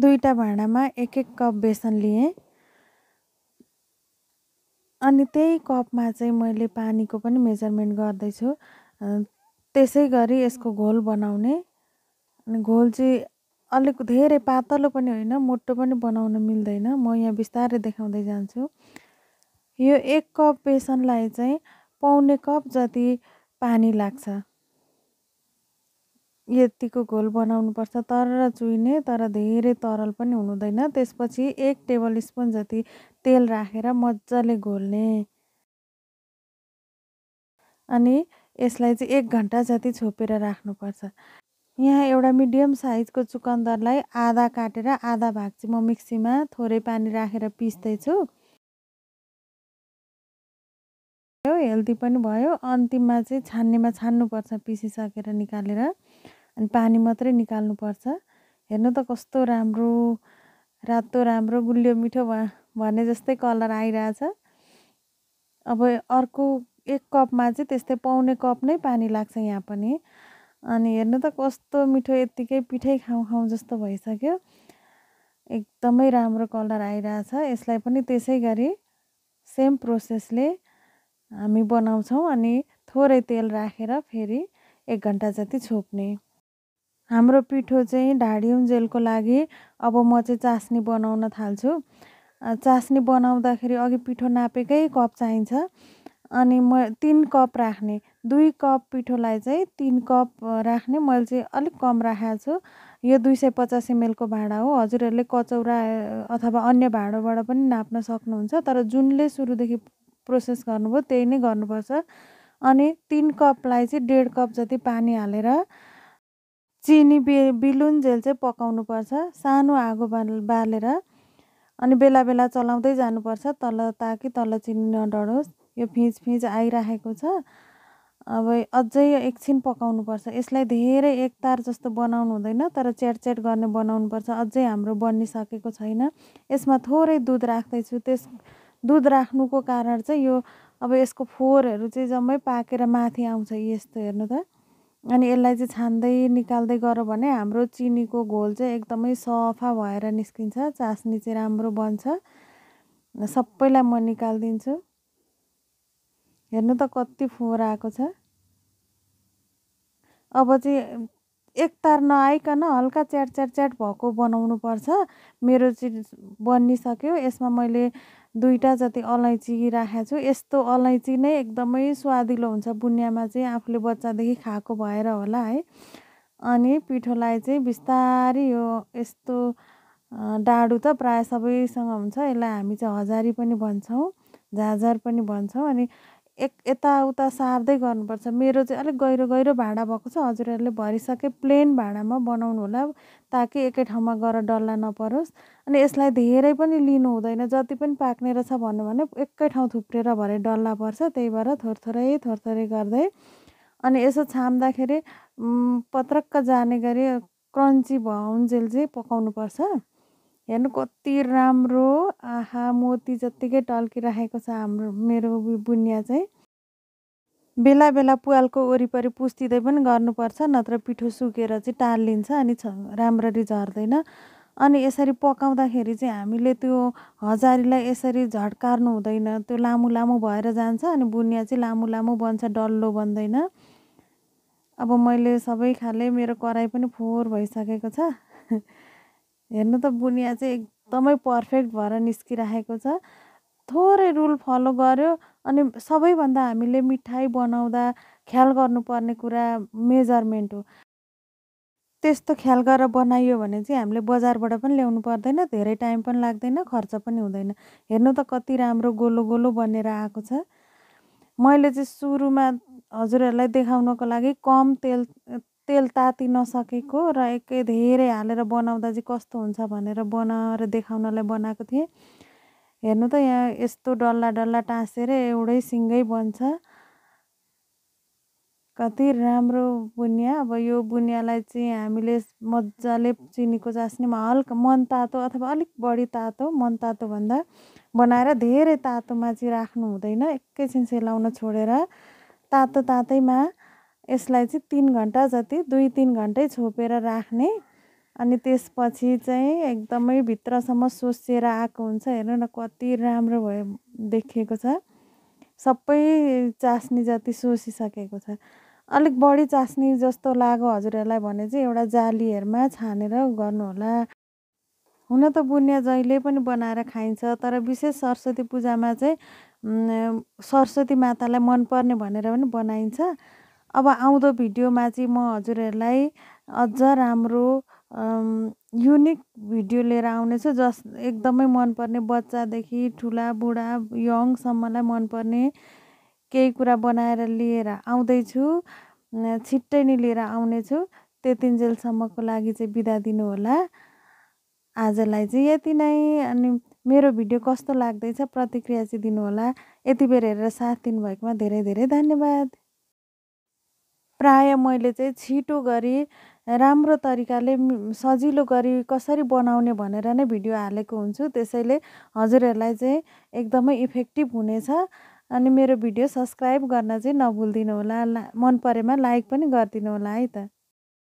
दुईवटा भाँडामा एक एक कप बेसन लिएँ अनि त्यही कपमा चाहिँ मैले पानीको पनि मेजरमेन्ट गर्दैछु त्यसै गरी यसको घोल बनाउने अनि घोल चाहिँ अलिक धेरै पातलो पनि होइन मोटो पनि बनाउन मिल्दैन म यहाँ बिस्तारै देखाउँदै जान्छु यो एक कप बेसनलाई चाहिँ पाउने कप जति पानी लाग्छ यतिको घोल बनाउनुपर्छ तर चुहिने तर धेरै तरल पनि हुनुहुँदैन त्यसपछि एक टेबल स्पुन जति तेल राखेर मजाले घोल्ने अनि यसलाई चाहिँ एक घन्टा जति छोपेर राख्नुपर्छ यहाँ एउटा मिडियम साइजको चुकन्दरलाई आधा काटेर आधा भाग चाहिँ म मिक्सीमा थोरै पानी राखेर पिस्दैछु हेल्दी पनि भयो अन्तिममा चाहिँ छान्नेमा छान्नुपर्छ पिसिसकेर निकालेर अनि पानी मात्रै निकाल्नुपर्छ हेर्नु त कस्तो राम्रो रातो राम्रो गुलियो मिठो भ भने जस्तै कलर आइरहेछ अब अर्को एक कपमा चाहिँ त्यस्तै पाउने कप नै पानी लाग्छ यहाँ पनि अनि हेर्नु त कस्तो मिठो यत्तिकै पिठै खाउँ खाउँ जस्तो भइसक्यो एकदमै राम्रो कलर आइरहेछ यसलाई पनि त्यसै गरी सेम प्रोसेसले हामी बनाउँछौँ अनि थोरै तेल राखेर फेरि एक घन्टा जति छोप्ने हाम्रो पिठो चाहिँ जेलको लागि अब म चाहिँ चास्नी बनाउन थाल्छु चास्नी बनाउँदाखेरि अघि पिठो नापेकै कप चाहिन्छ अनि म तिन कप राख्ने दुई कप पिठोलाई चाहिँ तिन कप राख्ने मैले चाहिँ अलिक कम राखेको छु यो दुई सय पचास एमएलको भाँडा हो हजुरहरूले कचौरा अथवा अन्य भाँडोबाट पनि नाप्न सक्नुहुन्छ तर जुनले सुरुदेखि प्रोसेस गर्नुभयो त्यही नै गर्नुपर्छ अनि तिन कपलाई चाहिँ डेढ कप जति पानी हालेर चिनी बिलुन बिलुन्जेल चाहिँ पकाउनुपर्छ सानो आगो बाल बालेर अनि बेला बेला चलाउँदै जानुपर्छ तल ताकि तल चिनी नडढोस् यो फिज फिज आइराखेको छ अब अझै एकछिन पकाउनुपर्छ यसलाई धेरै एकतार जस्तो बनाउनु हुँदैन तर च्याट गर्ने बनाउनुपर्छ अझै हाम्रो बनिसकेको छैन यसमा थोरै दुध राख्दैछु त्यस दुध राख्नुको कारण चाहिँ यो अब यसको फोहोरहरू चाहिँ जम्मै पाकेर माथि आउँछ यस्तो हेर्नु त अनि यसलाई चाहिँ छान्दै निकाल्दै गऱ्यो भने हाम्रो चिनीको घोल चाहिँ एकदमै सफा भएर निस्किन्छ चास्नी चाहिँ राम्रो बन्छ सबैलाई म निकालिदिन्छु हेर्नु त कति फोहोर आएको छ अब चाहिँ एक तार नआइकन हल्का च्याट च्याट च्याट भएको बनाउनुपर्छ मेरो चाहिँ बनिसक्यो यसमा मैले दुईवटा जति अलैँची राखेको छु यस्तो अलैँची नै एकदमै स्वादिलो हुन्छ बुनियामा चाहिँ आफूले बच्चादेखि खाएको भएर होला है अनि पिठोलाई चाहिँ बिस्तारी यो यस्तो डाडु त प्रायः सबैसँग हुन्छ यसलाई हामी चाहिँ हजारी पनि भन्छौँ झाझर पनि भन्छौँ अनि एक यताउता सार्दै गर्नुपर्छ मेरो चाहिँ अलिक गहिरो गहिरो भाँडा भएको छ हजुरहरूले भरिसके प्लेन भाँडामा बनाउनु होला ताकि एकै ठाउँमा गएर डल्ला नपरोस् अनि यसलाई धेरै पनि लिनु हुँदैन जति पनि पाक्ने रहेछ भन्नु भने एकै ठाउँ थुप्रेर भरे डल्ला पर्छ त्यही भएर थोर थोरै थोर थोरै गर्दै अनि यसो छाम्दाखेरि पत्रक्क जाने गरी क्रन्ची भउन्जेल चाहिँ पकाउनुपर्छ हेर्नु कति राम्रो आहा मोती जत्तिकै टल्किराखेको छ हाम्रो मेरो बुनिया चाहिँ बेला बेला पुवालको वरिपरि पुस्तिँदै पनि गर्नुपर्छ नत्र पिठो सुकेर चाहिँ टालिन्छ अनि छ राम्ररी झर्दैन अनि यसरी पकाउँदाखेरि चाहिँ हामीले त्यो हजारीलाई यसरी झट्कार्नु हुँदैन त्यो लामो लामो भएर जान्छ अनि बुनिया चाहिँ लामो लामो बन्छ डल्लो बन्दैन अब मैले सबै खाले मेरो कराई पनि फोहोर भइसकेको छ हेर्नु त बुनिया चाहिँ एकदमै पर्फेक्ट भएर निस्किराखेको छ थोरै रुल फलो गर्यो अनि सबैभन्दा हामीले मिठाई बनाउँदा ख्याल गर्नुपर्ने कुरा मेजरमेन्ट हो त्यस्तो ख्याल गरेर बनाइयो भने चाहिँ हामीले बजारबाट पनि ल्याउनु पर्दैन धेरै टाइम पनि लाग्दैन खर्च पनि हुँदैन हेर्नु त कति राम्रो गोलो गोलो बनेर आएको छ मैले चाहिँ सुरुमा हजुरहरूलाई देखाउनको लागि कम तेल तेल ताति नसकेको र एकै धेरै हालेर बनाउँदा चाहिँ कस्तो हुन्छ भनेर बनाएर देखाउनलाई बनाएको थिएँ हेर्नु त यहाँ यस्तो डल्ला डल्ला टाँसेर एउटै सिँगै बन्छ कति राम्रो बुनिया अब यो बुनियालाई चाहिँ हामीले मजाले चिनीको चास्नीमा हल्का मन तातो अथवा अलिक बढी तातो मन भन्दा बनाएर धेरै तातोमा चाहिँ राख्नु हुँदैन एकैछिन सेलाउन छोडेर तातो तातैमा यसलाई चाहिँ तिन घन्टा जति दुई तिन घन्टै छोपेर राख्ने अनि त्यसपछि चाहिँ एकदमै भित्रसम्म सोसिएर आएको हुन्छ हेर्नु न कति राम्रो भयो देखिएको छ सबै चास्नी जति सोसिसकेको छ अलिक बढी चास्नी जस्तो लाग्यो हजुरहरूलाई भने चाहिँ एउटा जालीहरूमा छानेर गर्नुहोला हुन त बुनिया जहिले पनि बनाएर खाइन्छ तर विशेष सरस्वती पूजामा चाहिँ सरस्वती मातालाई मनपर्ने भनेर पनि बनाइन्छ अब आउँदो भिडियोमा चाहिँ म हजुरहरूलाई अझ राम्रो युनिक भिडियो लिएर आउनेछु जस एकदमै मनपर्ने बच्चादेखि ठुला बुढा यङसम्मलाई मनपर्ने केही कुरा बनाएर लिएर आउँदैछु छिट्टै नै लिएर आउनेछु त्यतिन्जेलसम्मको लागि चाहिँ बिदा दिनुहोला आजलाई चाहिँ यति नै अनि मेरो भिडियो कस्तो लाग्दैछ प्रतिक्रिया चाहिँ दिनुहोला यति बेर हेरेर साथ दिनुभएकोमा धेरै धेरै धन्यवाद प्रायः मैले चाहिँ छिटो गरी राम्रो तरिकाले सजिलो गरी कसरी बनाउने भनेर नै भिडियो हालेको हुन्छु त्यसैले हजुरहरूलाई चाहिँ एकदमै इफेक्टिभ हुनेछ अनि मेरो भिडियो सब्सक्राइब गर्न चाहिँ नभुलिदिनु होला मन परेमा लाइक पनि गरिदिनु होला है त